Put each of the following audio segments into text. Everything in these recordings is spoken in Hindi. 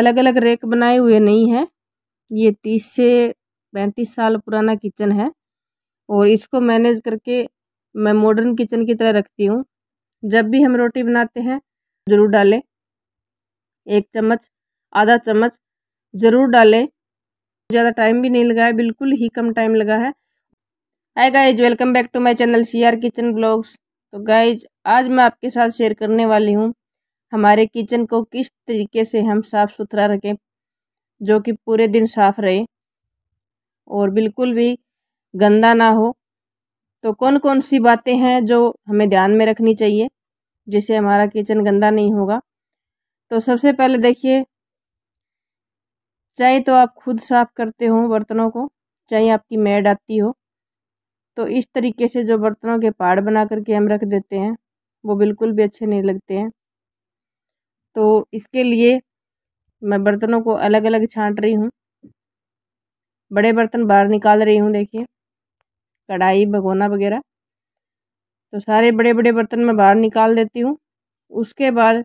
अलग अलग रैक बनाए हुए नहीं है ये तीस से पैंतीस साल पुराना किचन है और इसको मैनेज करके मैं मॉडर्न किचन की तरह रखती हूँ जब भी हम रोटी बनाते हैं ज़रूर डालें एक चम्मच आधा चम्मच ज़रूर डालें ज़्यादा टाइम भी नहीं लगा है बिल्कुल ही कम टाइम लगा है hi guys welcome back to my channel C R kitchen blogs तो गाइज आज मैं आपके साथ शेयर करने वाली हूँ हमारे किचन को किस तरीके से हम साफ़ सुथरा रखें जो कि पूरे दिन साफ़ रहे और बिल्कुल भी गंदा ना हो तो कौन कौन सी बातें हैं जो हमें ध्यान में रखनी चाहिए जिससे हमारा किचन गंदा नहीं होगा तो सबसे पहले देखिए चाहे तो आप खुद साफ़ करते हो बर्तनों को चाहे आपकी मैड आती हो तो इस तरीके से जो बर्तनों के पहाड़ बना करके हम रख देते हैं वो बिल्कुल भी अच्छे नहीं लगते हैं तो इसके लिए मैं बर्तनों को अलग अलग छांट रही हूँ बड़े बर्तन बाहर निकाल रही हूँ देखिए कढ़ाई भगोना वगैरह तो सारे बड़े बड़े बर्तन मैं बाहर निकाल देती हूँ उसके बाद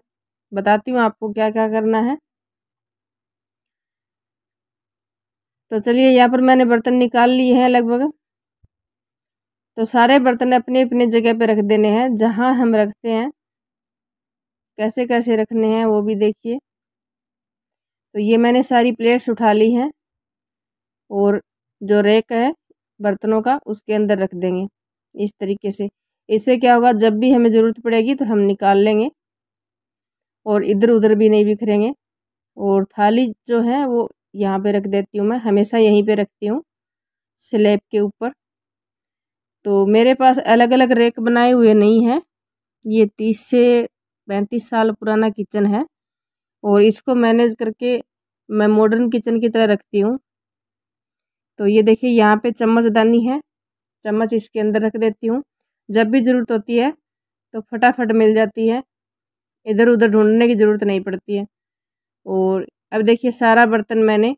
बताती हूँ आपको क्या क्या करना है तो चलिए यहाँ पर मैंने बर्तन निकाल लिए हैं लगभग तो सारे बर्तन अपने अपने जगह पर रख देने हैं जहाँ हम रखते हैं कैसे कैसे रखने हैं वो भी देखिए तो ये मैंने सारी प्लेट्स उठा ली हैं और जो रेक है बर्तनों का उसके अंदर रख देंगे इस तरीके से इससे क्या होगा जब भी हमें ज़रूरत पड़ेगी तो हम निकाल लेंगे और इधर उधर भी नहीं बिखरेंगे और थाली जो है वो यहाँ पे रख देती हूँ मैं हमेशा यहीं पे रखती हूँ स्लेब के ऊपर तो मेरे पास अलग अलग रेक बनाए हुए नहीं हैं ये तीस से पैंतीस साल पुराना किचन है और इसको मैनेज करके मैं मॉडर्न किचन की तरह रखती हूँ तो ये देखिए यहाँ पे चम्मचदानी है चम्मच इसके अंदर रख देती हूँ जब भी ज़रूरत होती है तो फटाफट मिल जाती है इधर उधर ढूंढने की ज़रूरत नहीं पड़ती है और अब देखिए सारा बर्तन मैंने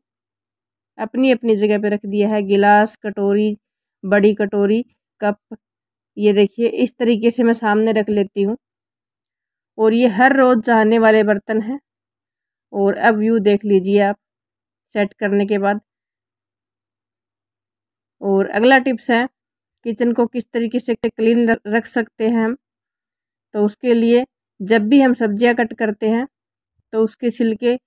अपनी अपनी जगह पे रख दिया है गिलास कटोरी बड़ी कटोरी कप ये देखिए इस तरीके से मैं सामने रख लेती हूँ और ये हर रोज़ चाहने वाले बर्तन हैं और अब व्यू देख लीजिए आप सेट करने के बाद और अगला टिप्स है किचन को किस तरीके से क्लीन रख सकते हैं हम तो उसके लिए जब भी हम सब्जियां कट करते हैं तो उसके छिलके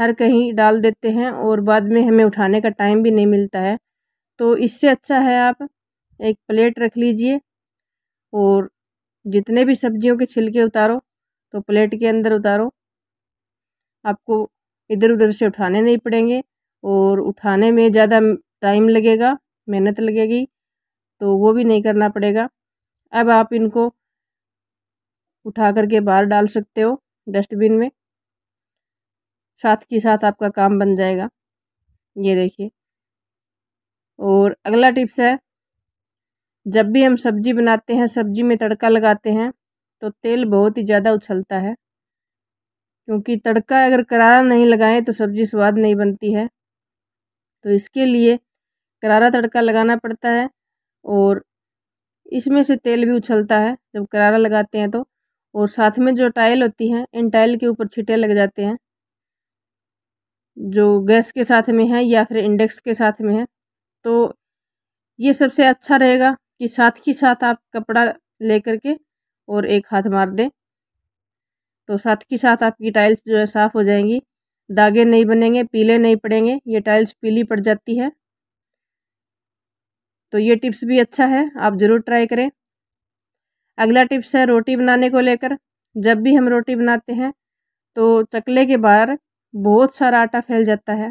हर कहीं डाल देते हैं और बाद में हमें उठाने का टाइम भी नहीं मिलता है तो इससे अच्छा है आप एक प्लेट रख लीजिए और जितने भी सब्जियों के छिलके उतारो तो प्लेट के अंदर उतारो आपको इधर उधर से उठाने नहीं पड़ेंगे और उठाने में ज़्यादा टाइम लगेगा मेहनत लगेगी तो वो भी नहीं करना पड़ेगा अब आप इनको उठा करके बाहर डाल सकते हो डस्टबिन में साथ के साथ आपका काम बन जाएगा ये देखिए और अगला टिप्स है जब भी हम सब्ज़ी बनाते हैं सब्ज़ी में तड़का लगाते हैं तो तेल बहुत ही ज़्यादा उछलता है क्योंकि तड़का अगर करारा नहीं लगाएं तो सब्ज़ी स्वाद नहीं बनती है तो इसके लिए करारा तड़का लगाना पड़ता है और इसमें से तेल भी उछलता है जब करारा लगाते हैं तो और साथ में जो टाइल होती हैं इन टाइल के ऊपर छिटे लग जाते हैं जो गैस के साथ में है या फिर इंडेक्स के साथ में है तो ये सबसे अच्छा रहेगा कि साथ ही साथ आप कपड़ा लेकर के और एक हाथ मार दें तो साथ ही साथ आपकी टाइल्स जो है साफ़ हो जाएंगी दागे नहीं बनेंगे पीले नहीं पड़ेंगे ये टाइल्स पीली पड़ जाती है तो ये टिप्स भी अच्छा है आप ज़रूर ट्राई करें अगला टिप्स है रोटी बनाने को लेकर जब भी हम रोटी बनाते हैं तो चकले के बाहर बहुत सारा आटा फैल जाता है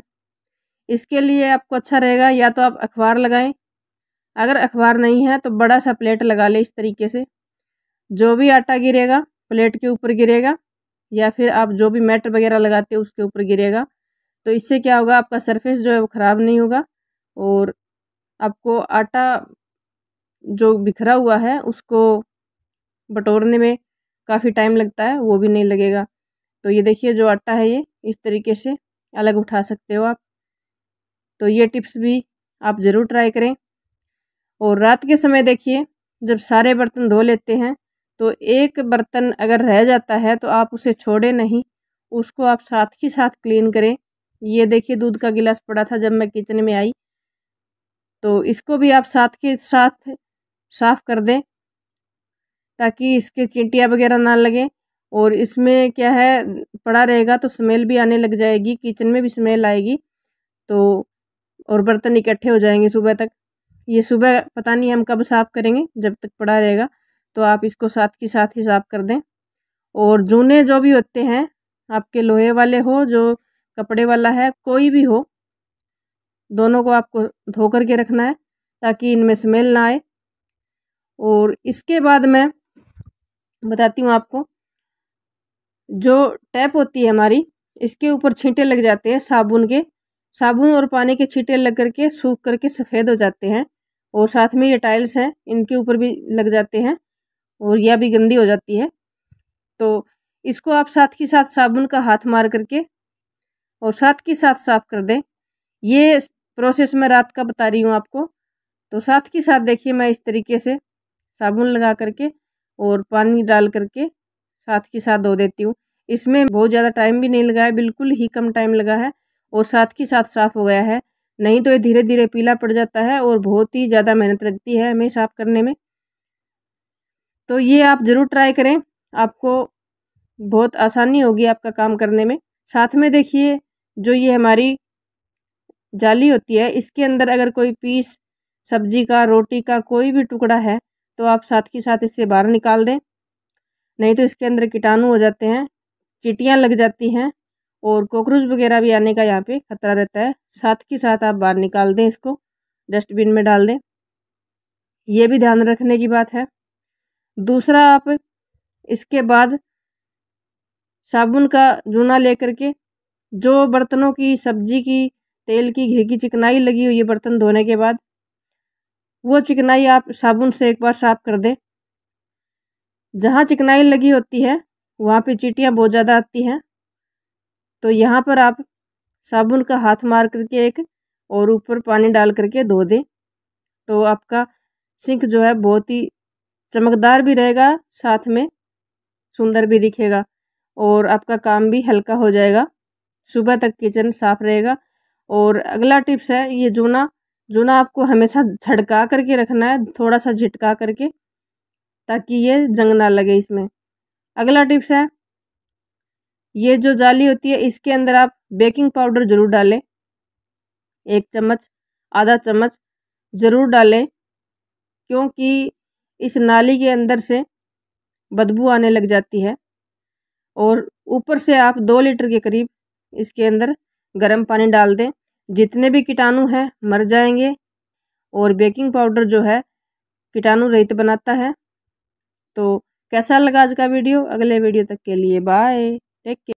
इसके लिए आपको अच्छा रहेगा या तो आप अखबार लगाएं अगर अखबार नहीं है तो बड़ा सा प्लेट लगा लें इस तरीके से जो भी आटा गिरेगा प्लेट के ऊपर गिरेगा या फिर आप जो भी मैट वगैरह लगाते हो उसके ऊपर गिरेगा तो इससे क्या होगा आपका सरफेस जो है वो ख़राब नहीं होगा और आपको आटा जो बिखरा हुआ है उसको बटोरने में काफ़ी टाइम लगता है वो भी नहीं लगेगा तो ये देखिए जो आटा है ये इस तरीके से अलग उठा सकते हो आप तो ये टिप्स भी आप ज़रूर ट्राई करें और रात के समय देखिए जब सारे बर्तन धो लेते हैं तो एक बर्तन अगर रह जाता है तो आप उसे छोड़े नहीं उसको आप साथ ही साथ क्लीन करें ये देखिए दूध का गिलास पड़ा था जब मैं किचन में आई तो इसको भी आप साथ के साथ साफ़ कर दें ताकि इसके चींटियाँ वगैरह ना लगें और इसमें क्या है पड़ा रहेगा तो स्मेल भी आने लग जाएगी किचन में भी स्मेल आएगी तो और बर्तन इकट्ठे हो जाएंगे सुबह तक ये सुबह पता नहीं हम कब साफ़ करेंगे जब तक पड़ा रहेगा तो आप इसको साथ के साथ हिसाब कर दें और जूने जो भी होते हैं आपके लोहे वाले हो जो कपड़े वाला है कोई भी हो दोनों को आपको धो कर के रखना है ताकि इनमें स्मेल ना आए और इसके बाद मैं बताती हूँ आपको जो टैप होती है हमारी इसके ऊपर छींटे लग जाते हैं साबुन के साबुन और पानी के छींटे लग करके सूख करके सफ़ेद हो जाते हैं और साथ में ये टाइल्स हैं इनके ऊपर भी लग जाते हैं और यह भी गंदी हो जाती है तो इसको आप साथ के साथ साबुन का हाथ मार करके और साथ के साथ साफ कर दें ये प्रोसेस मैं रात का बता रही हूँ आपको तो साथ के साथ देखिए मैं इस तरीके से साबुन लगा करके और पानी डाल करके साथ के साथ धो देती हूँ इसमें बहुत ज़्यादा टाइम भी नहीं लगा है बिल्कुल ही कम टाइम लगा है और साथ के साथ साफ़ हो गया है नहीं तो ये धीरे धीरे पीला पड़ जाता है और बहुत ही ज़्यादा मेहनत लगती है हमें साफ़ करने में तो ये आप ज़रूर ट्राई करें आपको बहुत आसानी होगी आपका काम करने में साथ में देखिए जो ये हमारी जाली होती है इसके अंदर अगर कोई पीस सब्जी का रोटी का कोई भी टुकड़ा है तो आप साथ के साथ इसे बाहर निकाल दें नहीं तो इसके अंदर कीटाणु हो जाते हैं चिटियाँ लग जाती हैं और कॉकरोच वगैरह भी आने का यहाँ पे खतरा रहता है साथ के साथ आप बाहर निकाल दें इसको डस्टबिन में डाल दें ये भी ध्यान रखने की बात है दूसरा आप इसके बाद साबुन का जूना लेकर के जो बर्तनों की सब्जी की तेल की घी की चिकनाई लगी हुई है बर्तन धोने के बाद वो चिकनाई आप साबुन से एक बार साफ़ कर दें जहाँ चिकनाई लगी होती है वहाँ पे चीटियाँ बहुत ज़्यादा आती हैं तो यहाँ पर आप साबुन का हाथ मार करके एक और ऊपर पानी डाल करके धो दें तो आपका सिंक जो है बहुत ही चमकदार भी रहेगा साथ में सुंदर भी दिखेगा और आपका काम भी हल्का हो जाएगा सुबह तक किचन साफ रहेगा और अगला टिप्स है ये जूना जूना आपको हमेशा झड़का करके रखना है थोड़ा सा झटका करके ताकि ये जंग ना लगे इसमें अगला टिप्स है ये जो जाली होती है इसके अंदर आप बेकिंग पाउडर ज़रूर डालें एक चम्मच आधा चम्मच ज़रूर डालें क्योंकि इस नाली के अंदर से बदबू आने लग जाती है और ऊपर से आप दो लीटर के करीब इसके अंदर गर्म पानी डाल दें जितने भी कीटाणु हैं मर जाएंगे और बेकिंग पाउडर जो है कीटाणु रहित बनाता है तो कैसा लगा आज का वीडियो अगले वीडियो तक के लिए बाय टेक केयर